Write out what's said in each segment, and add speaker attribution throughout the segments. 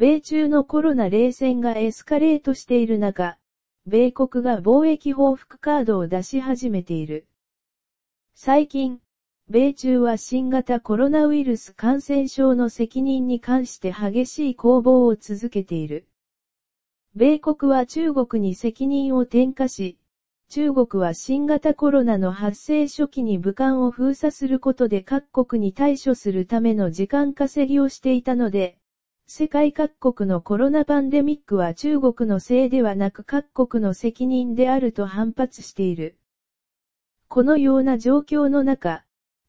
Speaker 1: 米中のコロナ冷戦がエスカレートしている中、米国が貿易報復カードを出し始めている。最近、米中は新型コロナウイルス感染症の責任に関して激しい攻防を続けている。米国は中国に責任を転嫁し、中国は新型コロナの発生初期に武漢を封鎖することで各国に対処するための時間稼ぎをしていたので、世界各国のコロナパンデミックは中国のせいではなく各国の責任であると反発している。このような状況の中、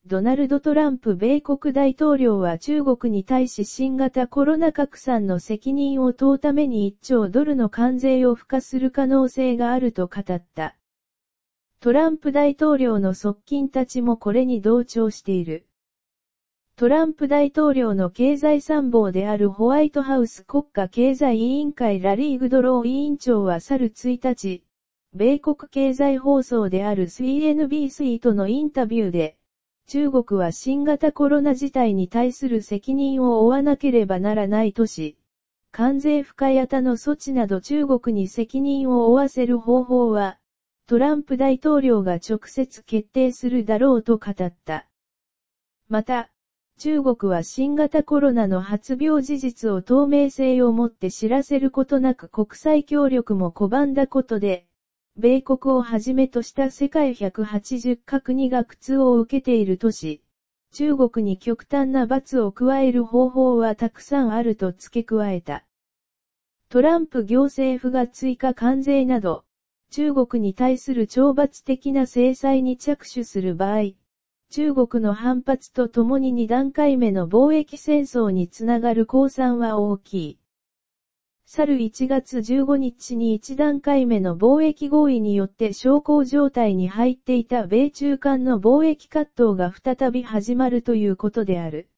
Speaker 1: ドナルド・トランプ米国大統領は中国に対し新型コロナ拡散の責任を問うために1兆ドルの関税を付加する可能性があると語った。トランプ大統領の側近たちもこれに同調している。トランプ大統領の経済参謀であるホワイトハウス国家経済委員会ラリー・グドロー委員長は去る1日、米国経済放送である CNBC とのインタビューで、中国は新型コロナ事態に対する責任を負わなければならないとし、関税不可型の措置など中国に責任を負わせる方法は、トランプ大統領が直接決定するだろうと語った。また、中国は新型コロナの発病事実を透明性をもって知らせることなく国際協力も拒んだことで、米国をはじめとした世界180カ国が苦痛を受けているとし、中国に極端な罰を加える方法はたくさんあると付け加えた。トランプ行政府が追加関税など、中国に対する懲罰的な制裁に着手する場合、中国の反発とともに2段階目の貿易戦争につながる降参は大きい。去る1月15日に1段階目の貿易合意によって小康状態に入っていた米中間の貿易葛藤が再び始まるということである。